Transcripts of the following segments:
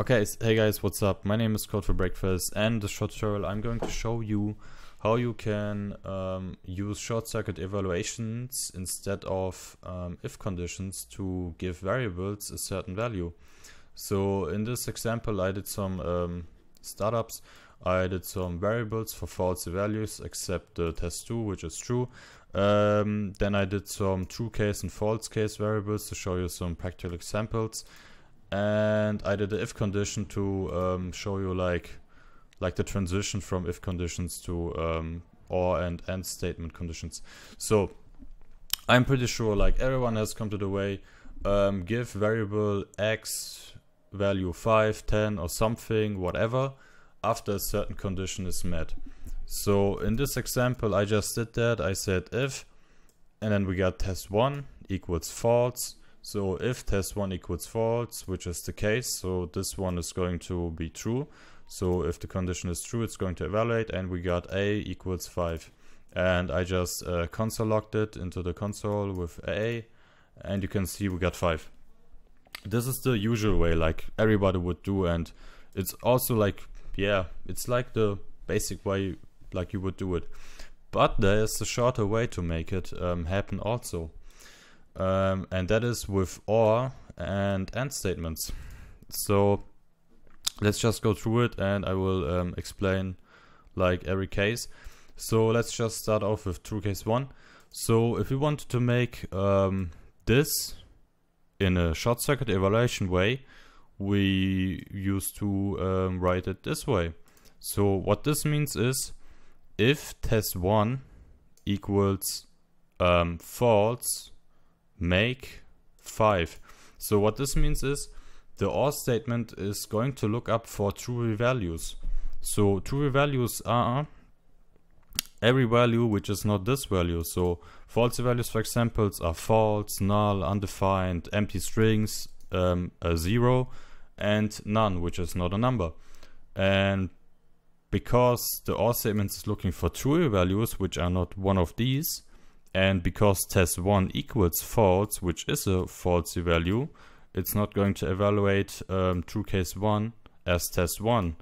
Okay, hey guys, what's up? My name is Code for Breakfast and this short tutorial I'm going to show you how you can um, use short circuit evaluations instead of um, if conditions to give variables a certain value. So in this example I did some um, startups, I did some variables for false values except the test 2 which is true. Um, then I did some true case and false case variables to show you some practical examples and I did the if condition to um, show you like like the transition from if conditions to um, or and end statement conditions. So I'm pretty sure like everyone has come to the way um, give variable x value 5, 10 or something, whatever after a certain condition is met. So in this example I just did that, I said if and then we got test1 equals false so if test1 equals false, which is the case, so this one is going to be true. So if the condition is true, it's going to evaluate and we got a equals 5. And I just uh, console logged it into the console with a and you can see we got 5. This is the usual way like everybody would do and it's also like, yeah, it's like the basic way like you would do it. But there is a shorter way to make it um, happen also um, and that is with OR and AND statements. So let's just go through it and I will um, explain like every case. So let's just start off with true case 1. So if we want to make um, this in a short circuit evaluation way, we used to um, write it this way. So what this means is if test 1 equals um, false make 5. So what this means is the OR statement is going to look up for true values. So true values are every value which is not this value. So false values for example are false, null, undefined, empty strings, um, a zero and none which is not a number. And because the OR statement is looking for true values which are not one of these, and because test1 equals false, which is a falsy value, it's not going to evaluate um, true case 1 as test1.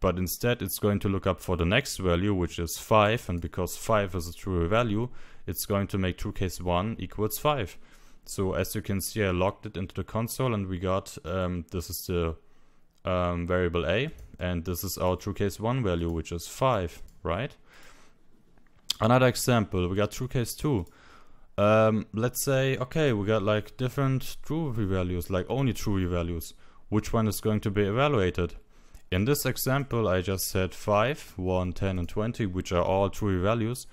But instead it's going to look up for the next value, which is 5. And because 5 is a true value, it's going to make true case 1 equals 5. So as you can see, I logged it into the console and we got um, this is the um, variable a and this is our true case 1 value, which is 5, right? Another example, we got true case 2. Um, let's say, okay, we got like different true values, like only true values. Which one is going to be evaluated? In this example, I just said 5, 1, 10, and 20, which are all true values.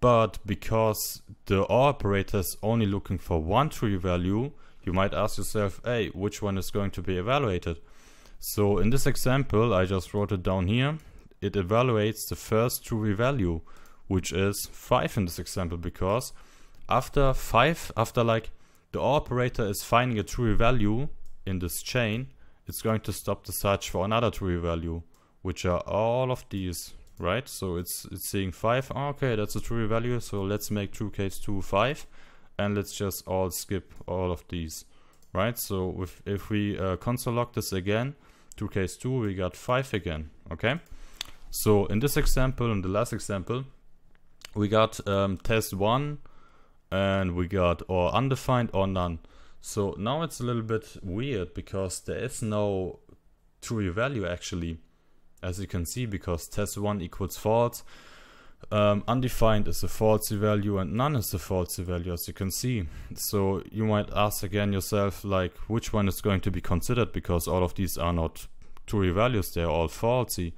But because the OR operator is only looking for one true value, you might ask yourself, hey, which one is going to be evaluated? So in this example, I just wrote it down here it evaluates the first true value, which is 5 in this example, because after 5, after like the operator is finding a true value in this chain, it's going to stop the search for another true value, which are all of these, right? So it's, it's seeing 5, oh, okay, that's a true value, so let's make true case 2, 5, and let's just all skip all of these right? So if, if we uh, console log this again to case 2, we got 5 again, okay? So in this example, in the last example, we got um, test one and we got or undefined or none. So now it's a little bit weird because there is no true value actually, as you can see, because test one equals false. Um, undefined is a false value and none is a false value as you can see. So you might ask again yourself like which one is going to be considered because all of these are not true values, they are all falsy.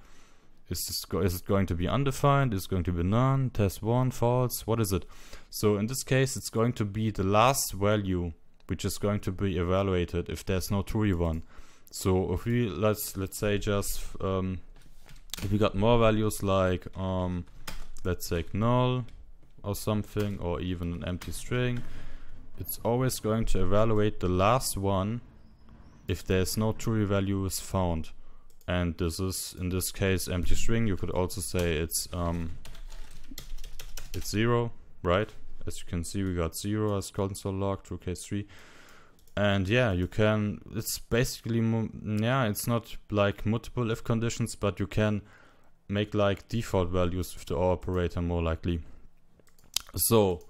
Is, this go is it going to be undefined? Is it going to be none? Test 1, false? What is it? So in this case, it's going to be the last value which is going to be evaluated if there's no true one. So if we, let's, let's say just, um, if we got more values like, um, let's say null or something, or even an empty string, it's always going to evaluate the last one if there's no true value is found and this is in this case empty string you could also say it's um, it's zero right as you can see we got zero as console log through case 3 and yeah you can it's basically yeah it's not like multiple if conditions but you can make like default values with the or operator more likely so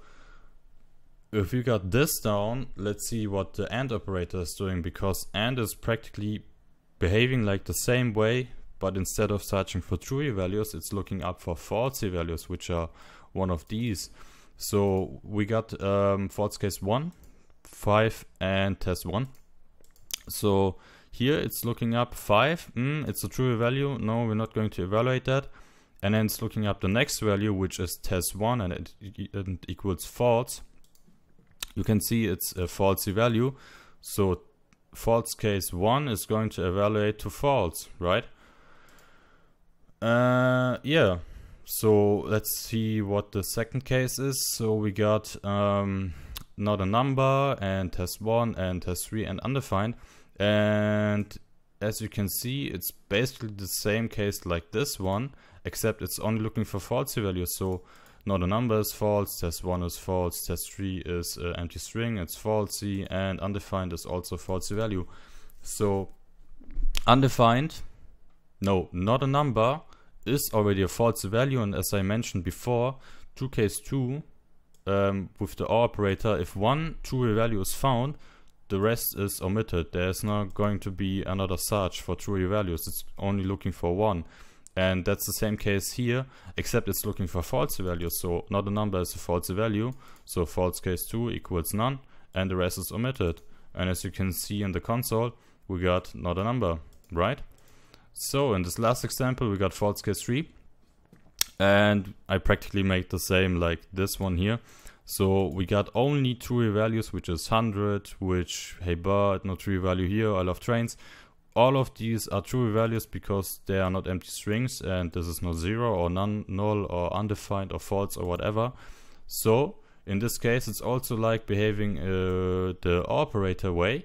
if you got this down let's see what the and operator is doing because and is practically behaving like the same way, but instead of searching for true values, it's looking up for faulty values, which are one of these. So we got um, false case 1, 5 and test 1. So here it's looking up 5, mm, it's a true value, no we're not going to evaluate that. And then it's looking up the next value which is test 1 and it, it equals false. You can see it's a falsy value. So false case 1 is going to evaluate to false, right? Uh, yeah, so let's see what the second case is. So we got um, not a number and test 1 and test 3 and undefined. And as you can see, it's basically the same case like this one, except it's only looking for false values. So now the number is false, test1 is false, test3 is uh, empty string, it's falsy, and undefined is also falsy value. So undefined, no, not a number, is already a false value, and as I mentioned before, 2case2 um, with the OR operator, if one true value is found, the rest is omitted. There's not going to be another search for true values. It's only looking for one. And that's the same case here, except it's looking for false values. So not a number is a false value. So false case 2 equals none and the rest is omitted. And as you can see in the console, we got not a number, right? So in this last example, we got false case 3. And I practically make the same like this one here. So we got only true values, which is 100, which, hey, but no true value here, I love trains, all of these are true values because they are not empty strings and this is not zero or none, null or undefined or false or whatever. So in this case it's also like behaving uh, the operator way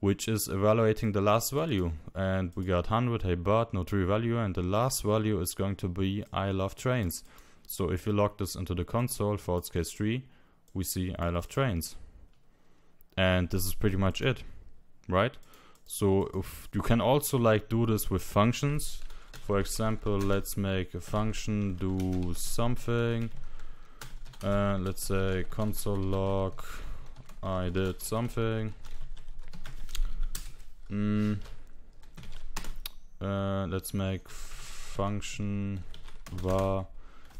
which is evaluating the last value and we got 100 hey but no true value and the last value is going to be I love trains. So if you log this into the console false case 3 we see I love trains. And this is pretty much it, right? So if you can also like do this with functions. For example, let's make a function do something. Uh, let's say console log I did something. Mm. Uh, let's make function var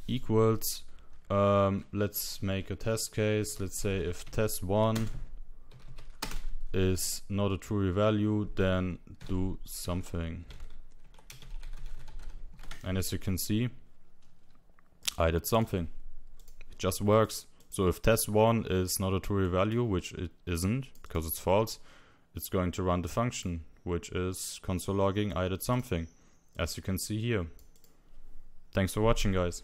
equals um, let's make a test case let's say if test1 is not a true value, then do something. And as you can see, I did something. It just works. So if test1 is not a true value, which it isn't, because it's false, it's going to run the function, which is console logging I did something, as you can see here. Thanks for watching, guys.